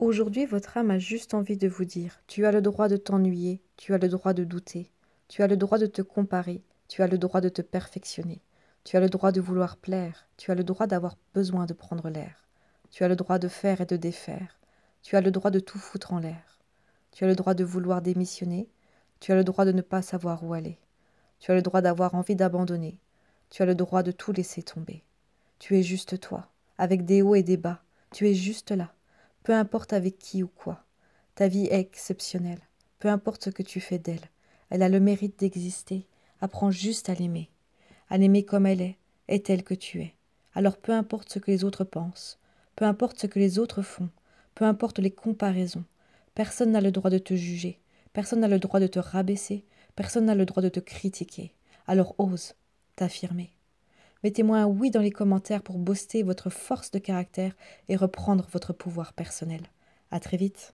Aujourd'hui, votre âme a juste envie de vous dire, tu as le droit de t'ennuyer, tu as le droit de douter, tu as le droit de te comparer, tu as le droit de te perfectionner, tu as le droit de vouloir plaire, tu as le droit d'avoir besoin de prendre l'air, tu as le droit de faire et de défaire, tu as le droit de tout foutre en l'air, tu as le droit de vouloir démissionner, tu as le droit de ne pas savoir où aller, tu as le droit d'avoir envie d'abandonner, tu as le droit de tout laisser tomber. Tu es juste toi, avec des hauts et des bas, tu es juste là peu importe avec qui ou quoi. Ta vie est exceptionnelle, peu importe ce que tu fais d'elle. Elle a le mérite d'exister. Apprends juste à l'aimer. À l'aimer comme elle est, est elle que tu es. Alors peu importe ce que les autres pensent, peu importe ce que les autres font, peu importe les comparaisons, personne n'a le droit de te juger, personne n'a le droit de te rabaisser, personne n'a le droit de te critiquer. Alors ose t'affirmer. Mettez-moi un oui dans les commentaires pour booster votre force de caractère et reprendre votre pouvoir personnel. À très vite